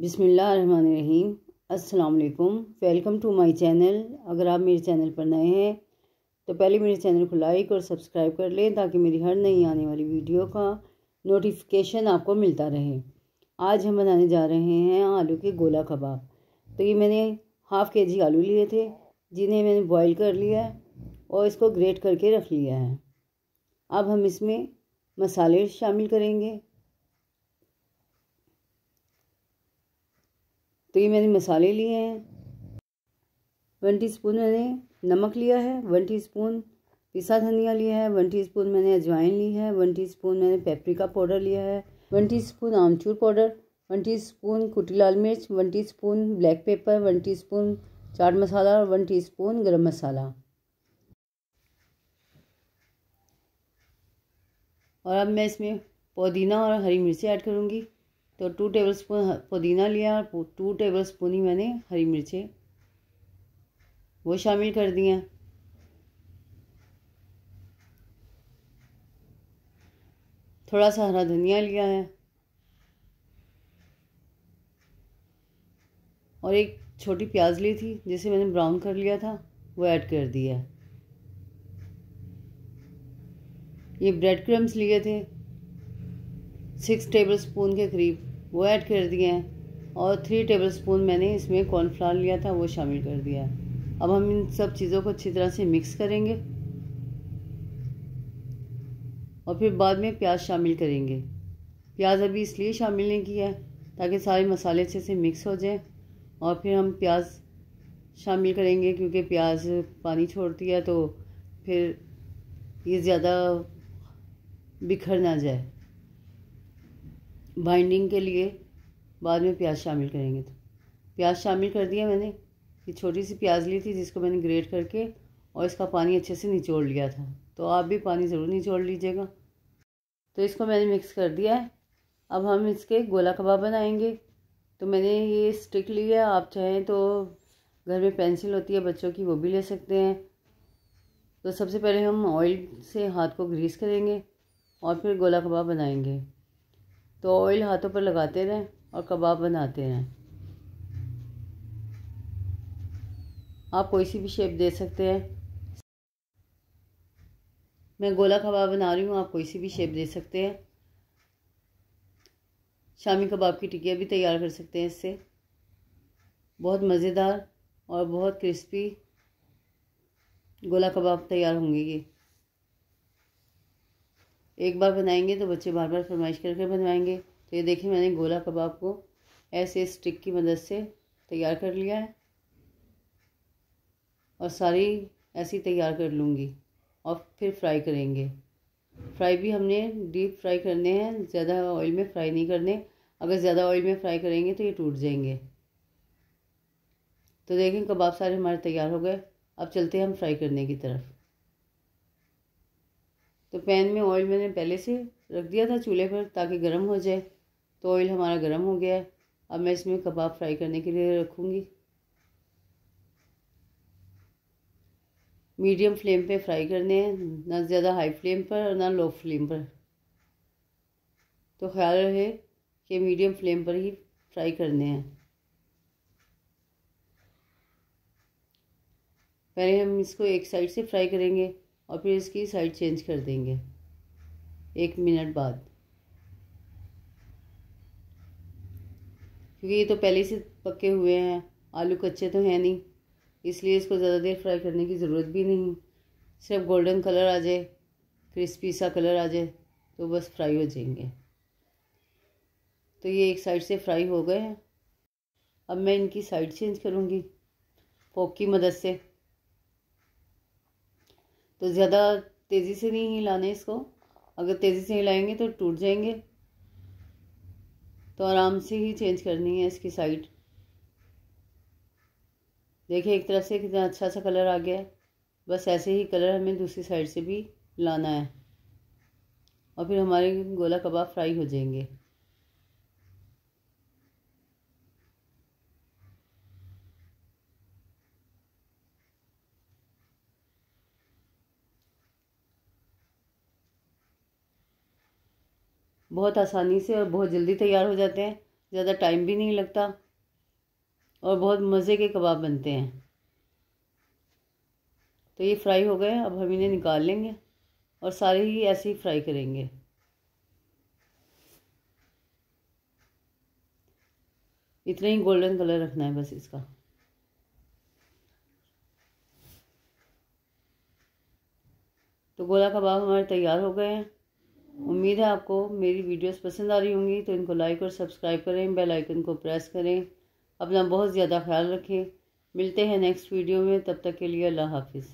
बिसमीम असलकुम welcome to my channel अगर आप मेरे चैनल पर नए हैं तो पहले मेरे चैनल को लाइक और सब्सक्राइब कर लें ताकि मेरी हर नई आने वाली वीडियो का नोटिफिकेशन आपको मिलता रहे आज हम बनाने जा रहे हैं आलू के गोला कबाब तो ये मैंने हाफ़ के जी आलू लिए थे जिन्हें मैंने बॉईल कर लिया है और इसको ग्रेट करके रख लिया है अब हम इसमें मसाले शामिल करेंगे तो ये मैंने मसाले लिए हैं वन टीस्पून मैंने नमक लिया है वन टीस्पून पिसा धनिया लिया है वन टीस्पून मैंने अजवाइन ली है वन टीस्पून मैंने पेपरिका पाउडर लिया है one teaspoon amchur powder one teaspoon कुटी लाल मिर्च one teaspoon black pepper one teaspoon chaat masala और वन स्पून गर्म मसाला और अब मैं इसमें पुदीना और हरी मिर्ची ऐड करूँगी तो टू टेबल स्पून पुदीना लिया और टू टेबल स्पून ही मैंने हरी मिर्चें वो शामिल कर दिए थोड़ा सा हरा धनिया लिया है और एक छोटी प्याज ली थी जिसे मैंने ब्राउन कर लिया था वो ऐड कर दिया ये ब्रेड क्रम्स लिए थे सिक्स टेबल स्पून के करीब वो ऐड कर दिए हैं और थ्री टेबल स्पून मैंने इसमें कॉर्नफ्लावर लिया था वो शामिल कर दिया है अब हम इन सब चीज़ों को अच्छी तरह से मिक्स करेंगे और फिर बाद में प्याज शामिल करेंगे प्याज अभी इसलिए शामिल नहीं किया है ताकि सारे मसाले अच्छे से मिक्स हो जाए और फिर हम प्याज शामिल करेंगे क्योंकि प्याज पानी छोड़ती है तो फिर ये ज़्यादा बिखर ना जाए बाइंडिंग के लिए बाद में प्याज शामिल करेंगे तो प्याज शामिल कर दिया मैंने ये छोटी सी प्याज ली थी जिसको मैंने ग्रेट करके और इसका पानी अच्छे से निचोड़ लिया था तो आप भी पानी ज़रूर निचोड़ लीजिएगा तो इसको मैंने मिक्स कर दिया है अब हम इसके गोला कबाब बनाएंगे तो मैंने ये स्टिक ली है आप चाहें तो घर में पेंसिल होती है बच्चों की वो भी ले सकते हैं तो सबसे पहले हम ऑयल से हाथ को ग्रीस करेंगे और फिर गोला कबाब बनाएंगे तो ऑयल हाथों पर लगाते रहें और कबाब बनाते रहें आप कोई सी भी शेप दे सकते हैं मैं गोला कबाब बना रही हूँ आप कोई सी भी शेप दे सकते हैं शामी कबाब की टिकिया भी तैयार कर सकते हैं इससे बहुत मज़ेदार और बहुत क्रिस्पी गोला कबाब तैयार होंगे ये एक बार बनाएंगे तो बच्चे बार बार फरमाइश करके बनवाएंगे तो ये देखिए मैंने गोला कबाब को ऐसे स्टिक की मदद से तैयार कर लिया है और सारी ऐसी तैयार कर लूँगी और फिर फ्राई करेंगे फ्राई भी हमने डीप फ्राई करने हैं ज़्यादा ऑयल में फ्राई नहीं करने अगर ज़्यादा ऑयल में फ्राई करेंगे तो ये टूट जाएंगे तो देखें कबाब सारे हमारे तैयार हो गए अब चलते हैं हम फ्राई करने की तरफ तो पैन में ऑयल मैंने पहले से रख दिया था चूल्हे पर ताकि गर्म हो जाए तो ऑयल हमारा गर्म हो गया है अब मैं इसमें कबाब फ्राई करने के लिए रखूँगी मीडियम फ्लेम पे फ्राई करने हैं ना ज़्यादा हाई फ्लेम पर और ना लो फ्लेम पर तो ख्याल रहे कि मीडियम फ्लेम पर ही फ्राई करने हैं पहले हम इसको एक साइड से फ्राई करेंगे और फिर इसकी साइड चेंज कर देंगे एक मिनट बाद क्योंकि ये तो पहले से पके हुए हैं आलू कच्चे तो हैं नहीं इसलिए इसको ज़्यादा देर फ्राई करने की ज़रूरत भी नहीं सिर्फ गोल्डन कलर आ जाए क्रिस्पी सा कलर आ जाए तो बस फ्राई हो जाएंगे तो ये एक साइड से फ्राई हो गए हैं अब मैं इनकी साइड चेंज करूँगी फोक की मदद से तो ज़्यादा तेज़ी से नहीं हिलाने इसको अगर तेज़ी से हिलाएंगे तो टूट जाएंगे तो आराम से ही चेंज करनी है इसकी साइड देखिए एक तरफ से कितना अच्छा सा कलर आ गया है बस ऐसे ही कलर हमें दूसरी साइड से भी लाना है और फिर हमारे गोला कबाब फ्राई हो जाएंगे बहुत आसानी से और बहुत जल्दी तैयार हो जाते हैं ज़्यादा टाइम भी नहीं लगता और बहुत मज़े के कबाब बनते हैं तो ये फ्राई हो गए अब हम इन्हें निकाल लेंगे और सारे ही ऐसे ही फ्राई करेंगे इतना ही गोल्डन कलर रखना है बस इसका तो गोला कबाब हमारे तैयार हो गए हैं उम्मीद है आपको मेरी वीडियोस पसंद आ रही होंगी तो इनको लाइक और सब्सक्राइब करें बेल आइकन को प्रेस करें अपना बहुत ज़्यादा ख्याल रखें मिलते हैं नेक्स्ट वीडियो में तब तक के लिए अल्लाह हाफिज़